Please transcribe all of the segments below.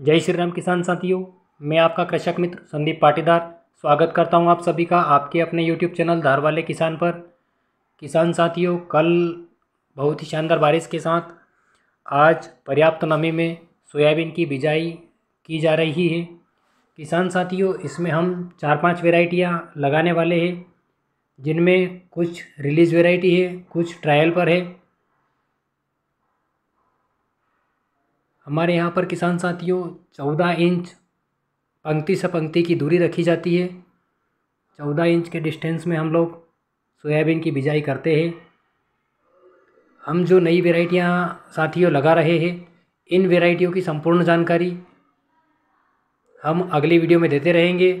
जय श्री राम किसान साथियों मैं आपका कृषक मित्र संदीप पाटीदार स्वागत करता हूं आप सभी का आपके अपने यूट्यूब चैनल धारवाले किसान पर किसान साथियों कल बहुत ही शानदार बारिश के साथ आज पर्याप्त नमी में सोयाबीन की बिजाई की जा रही है किसान साथियों इसमें हम चार पांच वेराइटियाँ लगाने वाले हैं जिनमें कुछ रिलीज वेराइटी है कुछ ट्रायल पर है हमारे यहाँ पर किसान साथियों चौदह इंच पंक्ति से पंक्ति की दूरी रखी जाती है चौदह इंच के डिस्टेंस में हम लोग सोयाबीन की बिजाई करते हैं हम जो नई वेराइटियाँ साथियों लगा रहे हैं इन वेराइटियों की संपूर्ण जानकारी हम अगली वीडियो में देते रहेंगे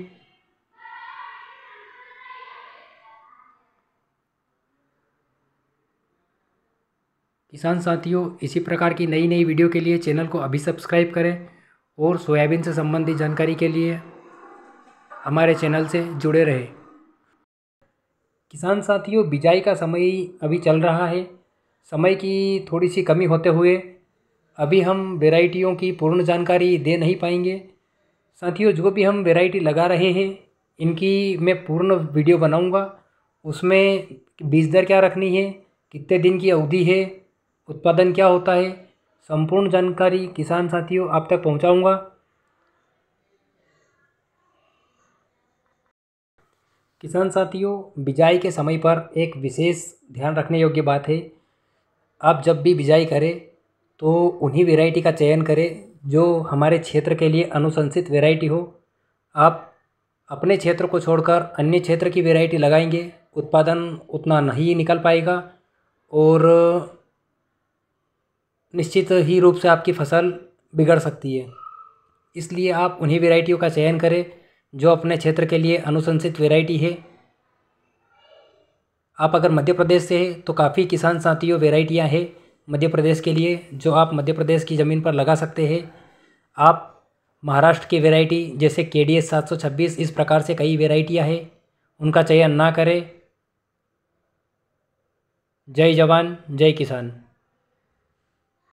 किसान साथियों इसी प्रकार की नई नई वीडियो के लिए चैनल को अभी सब्सक्राइब करें और सोयाबीन से संबंधित जानकारी के लिए हमारे चैनल से जुड़े रहें किसान साथियों बिजाई का समय अभी चल रहा है समय की थोड़ी सी कमी होते हुए अभी हम वेराइटियों की पूर्ण जानकारी दे नहीं पाएंगे साथियों जो भी हम वेराइटी लगा रहे हैं इनकी मैं पूर्ण वीडियो बनाऊंगा उसमें बीज दर क्या रखनी है कितने दिन की अवधि है उत्पादन क्या होता है संपूर्ण जानकारी किसान साथियों आप तक पहुंचाऊंगा किसान साथियों बिजाई के समय पर एक विशेष ध्यान रखने योग्य बात है आप जब भी बिजाई करें तो उन्हीं वैरायटी का चयन करें जो हमारे क्षेत्र के लिए अनुशंसित वैरायटी हो आप अपने क्षेत्र को छोड़कर अन्य क्षेत्र की वैरायटी लगाएंगे उत्पादन उतना नहीं निकल पाएगा और निश्चित ही रूप से आपकी फसल बिगड़ सकती है इसलिए आप उन्हीं वेराइटियों का चयन करें जो अपने क्षेत्र के लिए अनुशंसित वेराइटी है आप अगर मध्य प्रदेश से हैं तो काफ़ी किसान साथियों वेराइटियाँ हैं मध्य प्रदेश के लिए जो आप मध्य प्रदेश की ज़मीन पर लगा सकते हैं आप महाराष्ट्र की वेराइटी जैसे के डी एस सात सौ छब्बीस इस प्रकार से कई वेराइटियाँ हैं उनका चयन ना करें जय जवान जय किसान